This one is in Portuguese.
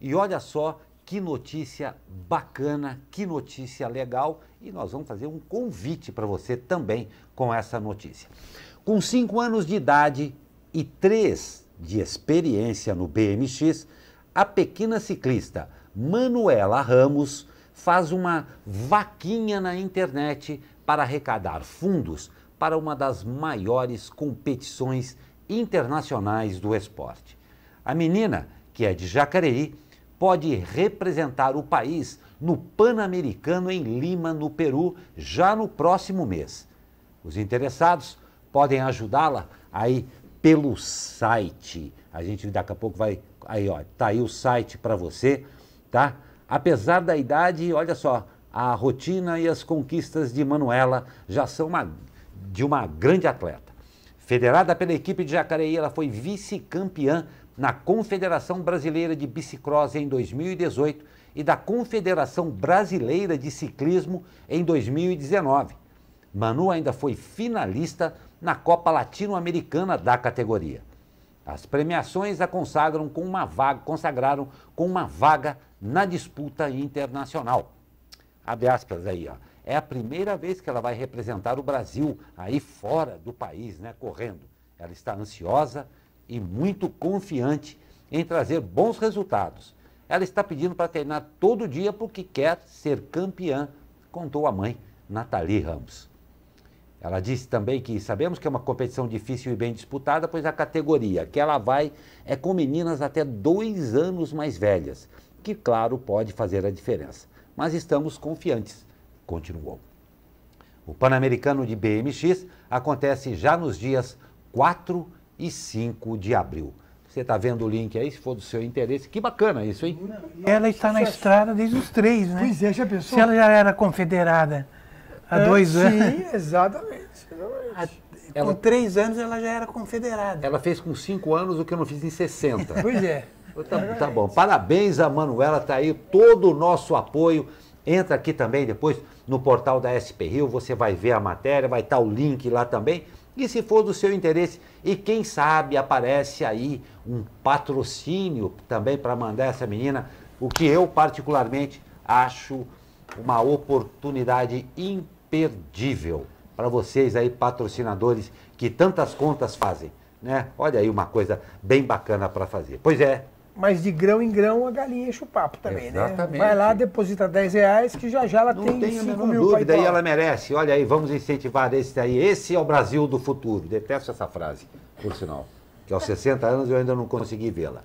E olha só que notícia bacana, que notícia legal, e nós vamos fazer um convite para você também com essa notícia. Com 5 anos de idade e 3 de experiência no BMX, a pequena ciclista Manuela Ramos faz uma vaquinha na internet para arrecadar fundos para uma das maiores competições internacionais do esporte. A menina, que é de Jacareí, pode representar o país no Pan-Americano em Lima, no Peru, já no próximo mês. Os interessados podem ajudá-la aí pelo site. A gente daqui a pouco vai aí, ó, tá aí o site para você, tá? Apesar da idade, olha só, a rotina e as conquistas de Manuela já são uma, de uma grande atleta. Federada pela equipe de Jacareí, ela foi vice-campeã na Confederação Brasileira de Bicicross em 2018 e da Confederação Brasileira de Ciclismo em 2019. Manu ainda foi finalista na Copa Latino-Americana da categoria. As premiações a consagram com uma vaga, consagraram com uma vaga na disputa internacional. Abre aspas aí, ó. É a primeira vez que ela vai representar o Brasil aí fora do país, né, correndo. Ela está ansiosa e muito confiante em trazer bons resultados. Ela está pedindo para treinar todo dia porque quer ser campeã, contou a mãe, Nathalie Ramos. Ela disse também que sabemos que é uma competição difícil e bem disputada, pois a categoria que ela vai é com meninas até dois anos mais velhas, que, claro, pode fazer a diferença. Mas estamos confiantes, continuou. O Pan-Americano de BMX acontece já nos dias 4 e 5 de abril. Você está vendo o link aí, se for do seu interesse. Que bacana isso, hein? Ela está na estrada desde os três, né? Pois é, já pensou? Se ela já era confederada há é, dois anos. Sim, exatamente. exatamente. A, com três anos ela já era confederada. Ela fez com cinco anos o que eu não fiz em 60. pois é. Tá, tá bom. Parabéns a Manuela, tá aí todo o nosso apoio. Entra aqui também depois no portal da SP Rio, você vai ver a matéria, vai estar o link lá também. E se for do seu interesse, e quem sabe aparece aí um patrocínio também para mandar essa menina, o que eu particularmente acho uma oportunidade imperdível para vocês aí patrocinadores que tantas contas fazem, né? Olha aí uma coisa bem bacana para fazer. Pois é, mas de grão em grão a galinha enche o papo também, né? Exatamente. né? Vai lá, deposita 10 reais que já já ela Não tem 5 mil dúvida, e ela merece. Olha aí, vamos incentivar esse aí Esse é o Brasil do futuro. Detesto essa frase, por sinal. Que aos 60 anos eu ainda não consegui vê-la.